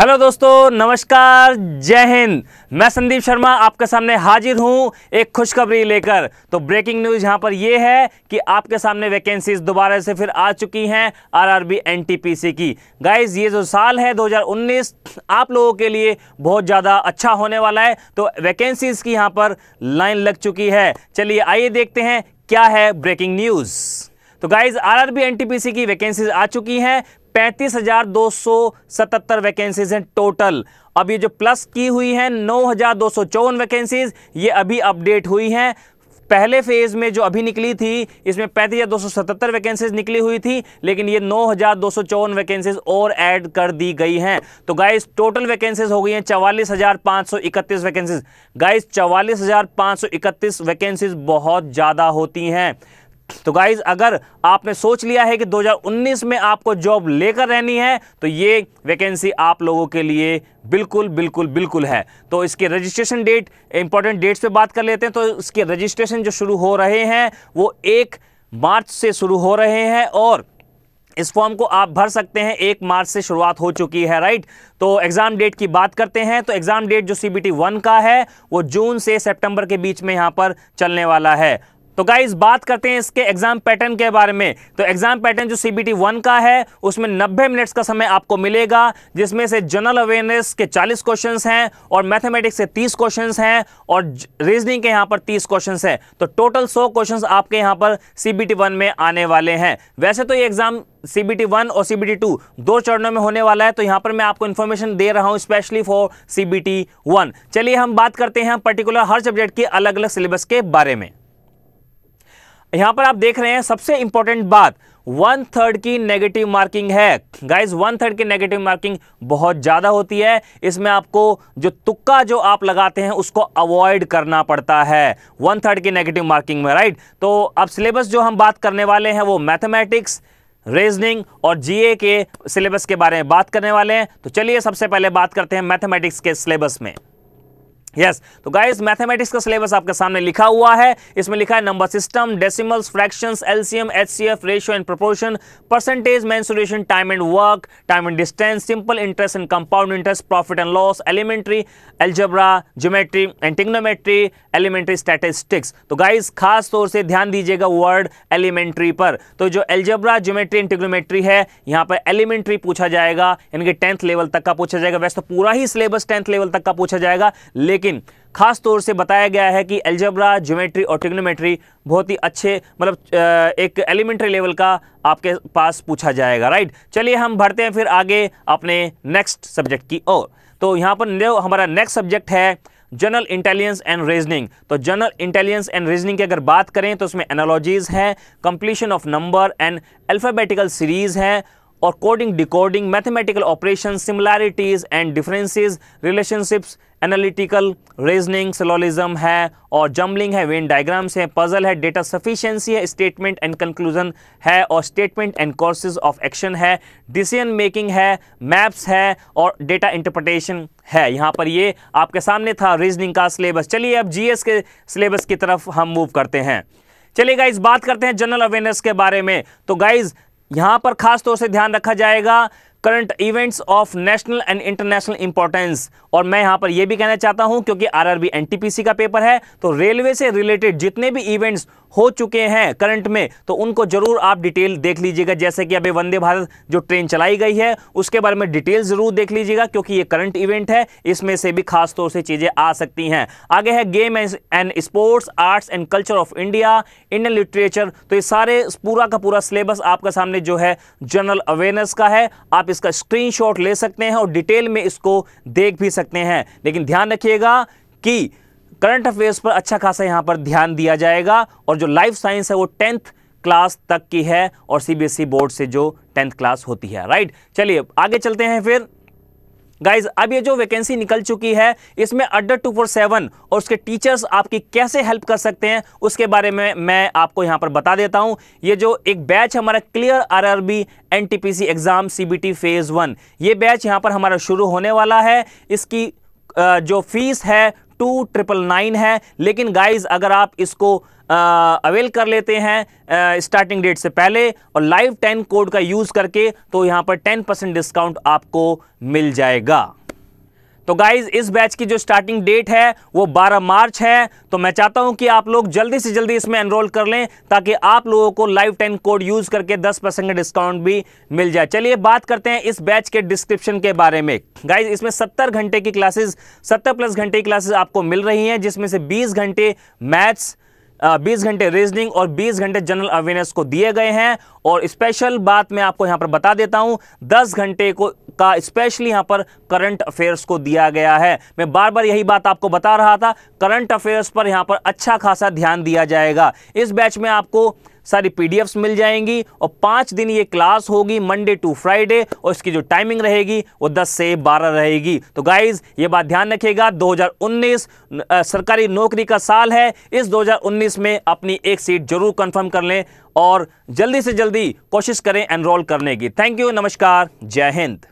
hello दोस्तों नमस्कार जय हिंद मैं संदीप शर्मा आपके सामने हाजिर हूं एक खुशखबरी लेकर तो ब्रेकिंग न्यूज़ यहां पर यह है कि आपके सामने वैकेंसीज दोबारा से फिर आ चुकी हैं आरआरबी एनटीपीसी की गाइस ये जो साल है 2019 आप लोगों के लिए बहुत ज़्यादा अच्छा होने वाला है तो वैकेंसीज की यहाँ पर लाइन लग चुकी है चलिए आइए देखते हैं क्या है ब्रेकिंग न्यूज़ तो गाइज आरआरबी एनटीपीसी की वैकेंसीज आ चुकी हैं पैंतीस हजार दो सौ सतहत्तर वैकेंसीज हैं टोटल अब ये जो प्लस की हुई हैं नौ हजार दो सौ चौवन वैकेंसीज ये अभी अपडेट हुई हैं पहले फेज़ में जो अभी निकली थी इसमें पैंतीस हज़ार दो सौ सतहत्तर वैकेंसीज निकली हुई थी लेकिन ये नौ हज़ार दो सौ चौवन वैकेंसीज और ऐड कर दी गई हैं तो गाइस टोटल वैकेंसीज हो गई हैं चवालीस हज़ार पाँच सौ इकतीस वैकेंसीज गाइस चवालीस हज़ार पाँच सौ इकतीस वैकेंसीज बहुत ज़्यादा होती हैं तो गाइज अगर आपने सोच लिया है कि 2019 में आपको जॉब लेकर रहनी है तो ये वैकेंसी आप लोगों के लिए बिल्कुल बिल्कुल बिल्कुल है तो इसके रजिस्ट्रेशन डेट इंपॉर्टेंट डेट्स पे बात कर लेते हैं तो इसके रजिस्ट्रेशन जो शुरू हो रहे हैं वो एक मार्च से शुरू हो रहे हैं और इस फॉर्म को आप भर सकते हैं एक मार्च से शुरुआत हो चुकी है राइट तो एग्ज़ाम डेट की बात करते हैं तो एग्ज़ाम डेट जो सीबीटी वन का है वो जून से सितंबर के बीच में यहां पर चलने वाला है तो गाइज बात करते हैं इसके एग्जाम पैटर्न के बारे में तो एग्जाम पैटर्न जो सीबीटी वन का है उसमें नब्बे मिनट्स का समय आपको मिलेगा जिसमें से जनरल अवेयरनेस के चालीस क्वेश्चन हैं और मैथमेटिक्स से तीस क्वेश्चन हैं और रीजनिंग के यहाँ पर तीस क्वेश्चन हैं तो टोटल सौ क्वेश्चन आपके यहाँ पर सीबीटी वन में आने वाले हैं वैसे तो ये एग्जाम सीबीटी वन और सीबीटी टू दो चरणों में होने वाला है तो यहाँ पर मैं आपको इन्फॉर्मेशन दे रहा हूँ स्पेशली फॉर सीबीटी वन चलिए हम बात करते हैं पर्टिकुलर हर सब्जेक्ट के अलग अलग सिलेबस के बारे में यहां पर आप देख रहे हैं सबसे इंपॉर्टेंट बात वन थर्ड की नेगेटिव मार्किंग है गाइज वन थर्ड की नेगेटिव मार्किंग बहुत ज़्यादा होती है इसमें आपको जो तुक्का जो आप लगाते हैं उसको अवॉइड करना पड़ता है वन थर्ड की नेगेटिव मार्किंग में राइट तो अब सिलेबस जो हम बात करने वाले हैं वो मैथमेटिक्स रीजनिंग और जीए के सिलेबस के बारे में बात करने वाले हैं तो चलिए सबसे पहले बात करते हैं मैथमेटिक्स के सिलेबस में यस yes, तो गाइस मैथमेटिक्स का सिलेबस आपके सामने लिखा हुआ है इसमें लिखा है number system decimals fractions LCM HCF ratio and proportion percentage mensuration time and work time and distance simple interest and compound interest profit and loss elementary algebra geometry and trigonometry elementary statistics तो guys खास तौर से ध्यान दीजिएगा word elementary पर तो जो algebra geometry and trigonometry है यहाँ पर एलिमेंट्री पूछा जाएगा यानी कि टेंथ लेवल तक का पूछा जाएगा वैसे तो पूरा ही सिलेबस टेंथ लेवल तक का पूछा जाएगा लेकिन लेकिन खास तौर से बताया गया है कि एल्जब्रा ज्योमेट्री और टिग्नोमेट्री बहुत ही अच्छे मतलब एक एलिमेंट्री लेवल का आपके पास पूछा जाएगा राइट चलिए हम भरते हैं फिर आगे अपने नेक्स्ट सब्जेक्ट की ओर तो यहाँ पर हमारा नेक्स्ट सब्जेक्ट है जनरल इंटेलिजेंस एंड रीजनिंग तो जनरल इंटेलिजेंस एंड रीजनिंग की अगर बात करें तो उसमें एनालॉजीज हैं completion of number and alphabetical series हैं और coding decoding mathematical operation similarities and differences relationships analytical reasoning syllogism है और जम्बलिंग है वेन डायग्राम्स है पजल है डेटा सफिशेंसी है स्टेटमेंट एंड कंक्लूजन है और statement and courses of action है डिसीजन मेकिंग है मैप्स है और डेटा इंटरप्रटेशन है यहाँ पर ये आपके सामने था रीजनिंग का सिलेबस चलिए अब जी के सिलेबस की तरफ हम मूव करते हैं चलिए गाइज बात करते हैं जनरल अवेयरनेस के बारे में तो गाइज यहाँ पर खास तौर से ध्यान रखा जाएगा current events of national and international importance और मैं यहां पर यह भी कहना चाहता हूं क्योंकि आरआरबी एनटीपीसी का पेपर है तो रेलवे से रिलेटेड जितने भी इवेंट्स हो चुके हैं करंट में तो उनको जरूर आप डिटेल देख लीजिएगा जैसे कि अभी वंदे भारत जो ट्रेन चलाई गई है उसके बारे में डिटेल जरूर देख लीजिएगा क्योंकि ये करंट इवेंट है इसमें से भी खास तौर से चीज़ें आ सकती हैं आगे है game and sports arts and culture of India Indian literature तो ये सारे पूरा का पूरा सिलेबस आपका सामने जो है जनरल अवेयरनेस का है आप इसका स्क्रीन ले सकते हैं और डिटेल में इसको देख भी सकते हैं लेकिन ध्यान रखिएगा कि करंट अफेयर्स पर अच्छा खासा यहाँ पर ध्यान दिया जाएगा और जो लाइफ साइंस है वो टेंथ क्लास तक की है और सीबीएसई बोर्ड e से जो टेंथ क्लास होती है राइट चलिए आगे चलते हैं फिर गाइज अब ये जो वैकेंसी निकल चुकी है इसमें अड्डा टू फोर सेवन और उसके टीचर्स आपकी कैसे हेल्प कर सकते हैं उसके बारे में मैं आपको यहाँ पर बता देता हूँ ये जो एक बैच हमारा clear RRB NTPC exam CBT phase one ये बैच यहाँ पर हमारा शुरू होने वाला है इसकी जो फीस है टू ट्रिपल नाइन है लेकिन गाइज अगर आप इसको अवेल कर लेते हैं स्टार्टिंग डेट से पहले और लाइव टेन कोड का यूज़ करके तो यहाँ पर टेन परसेंट डिस्काउंट आपको मिल जाएगा तो गाइज इस बैच की जो स्टार्टिंग डेट है वो 12 मार्च है तो मैं चाहता हूं कि आप लोग जल्दी से जल्दी इसमें एनरोल कर लें ताकि आप लोगों को लाइफ टाइम कोड यूज करके 10 परसेंट डिस्काउंट भी मिल जाए चलिए बात करते हैं इस बैच के डिस्क्रिप्शन के बारे में गाइज इसमें 70 घंटे की क्लासेस 70 प्लस घंटे की क्लासेज आपको मिल रही हैं जिसमें से बीस घंटे मैथ्स बीस घंटे रीजनिंग और बीस घंटे जनरल अवेयरनेस को दिए गए हैं और स्पेशल बात मैं आपको यहां पर बता देता हूं दस घंटे को का स्पेशली यहां पर करंट अफेयर्स को दिया गया है मैं बार बार यही बात आपको बता रहा था करंट अफेयर्स पर यहां पर अच्छा खासा ध्यान दिया जाएगा इस बैच में आपको सारी पीडीएफ्स मिल जाएंगी और पाँच दिन ये क्लास होगी मंडे टू फ्राइडे और इसकी जो टाइमिंग रहेगी वो 10 से 12 रहेगी तो गाइज ये बात ध्यान रखिएगा 2019 सरकारी नौकरी का साल है इस 2019 में अपनी एक सीट जरूर कंफर्म कर लें और जल्दी से जल्दी कोशिश करें एनरोल करने की थैंक यू नमस्कार जय हिंद